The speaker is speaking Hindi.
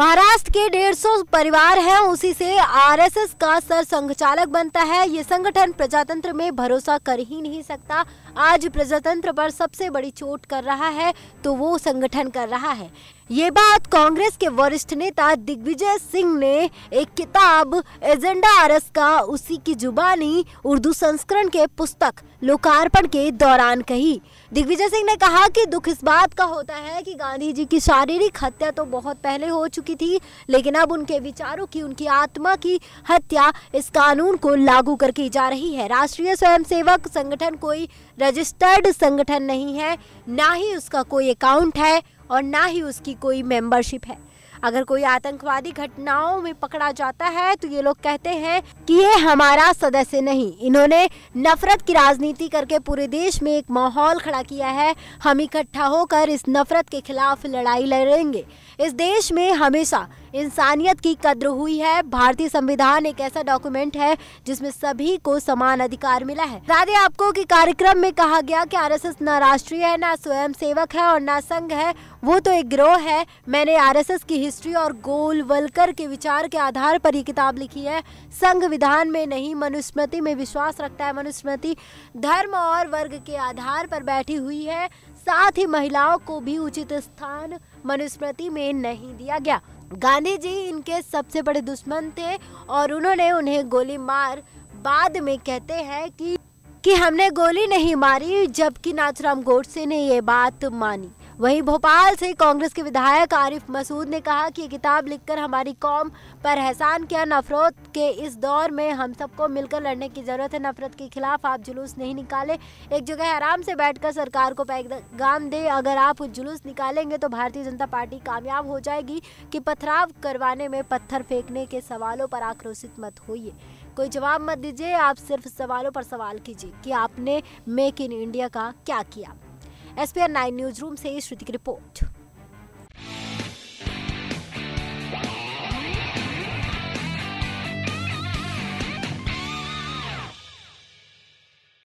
महाराष्ट्र के डेढ़ सौ परिवार है उसी से आरएसएस का सर संघचालक बनता है ये संगठन प्रजातंत्र में भरोसा कर ही नहीं सकता आज प्रजातंत्र पर सबसे बड़ी चोट कर रहा है तो वो संगठन कर रहा है ये बात कांग्रेस के वरिष्ठ नेता दिग्विजय सिंह ने एक किताब एजेंडा आरएस का उसी की जुबानी उर्दू संस्करण के पुस्तक लोकार्पण के दौरान कही दिग्विजय सिंह ने कहा कि दुख इस बात का होता है कि गांधी जी की शारीरिक हत्या तो बहुत पहले हो चुकी चुकी थी लेकिन अब उनके विचारों की उनकी आत्मा की हत्या इस कानून को लागू करके जा रही है राष्ट्रीय स्वयंसेवक संगठन कोई रजिस्टर्ड संगठन नहीं है ना ही उसका कोई अकाउंट है और ना ही उसकी कोई मेंबरशिप है अगर कोई आतंकवादी घटनाओं में पकड़ा जाता है तो ये लोग कहते हैं कि ये हमारा सदस्य नहीं इन्होंने नफरत की राजनीति करके पूरे देश में एक माहौल खड़ा किया है हम इकट्ठा होकर इस नफरत के खिलाफ लड़ाई लड़ेंगे इस देश में हमेशा इंसानियत की कद्र हुई है भारतीय संविधान एक ऐसा डॉक्यूमेंट है जिसमें सभी को समान अधिकार मिला है दें आपको कि कार्यक्रम में कहा गया कि आरएसएस ना राष्ट्रीय है ना स्वयं सेवक है और ना संघ है वो तो एक ग्रोह है मैंने आरएसएस की हिस्ट्री और गोल वलकर के विचार के आधार पर ये किताब लिखी है संघ विधान में नहीं मनुस्मृति में विश्वास रखता है मनुस्मृति धर्म और वर्ग के आधार पर बैठी हुई है साथ ही महिलाओं को भी उचित स्थान मनुस्मृति में नहीं दिया गया गांधी जी इनके सबसे बड़े दुश्मन थे और उन्होंने उन्हें गोली मार बाद में कहते हैं कि कि हमने गोली नहीं मारी जबकि नाथुराम गोडसे ने ये बात मानी वहीं भोपाल से कांग्रेस के विधायक आरिफ मसूद ने कहा कि किताब लिखकर हमारी कौम पर एहसान किया नफरत के इस दौर में हम सबको मिलकर लड़ने की ज़रूरत है नफरत के खिलाफ आप जुलूस नहीं निकाले एक जगह आराम से बैठकर सरकार को पैगाम दे अगर आप जुलूस निकालेंगे तो भारतीय जनता पार्टी कामयाब हो जाएगी कि पथराव करवाने में पत्थर फेंकने के सवालों पर आक्रोशित मत होइए कोई जवाब मत दीजिए आप सिर्फ सवालों पर सवाल कीजिए कि आपने मेक इन इंडिया का क्या किया एस नाइन न्यूज रूम से श्रुति की रिपोर्ट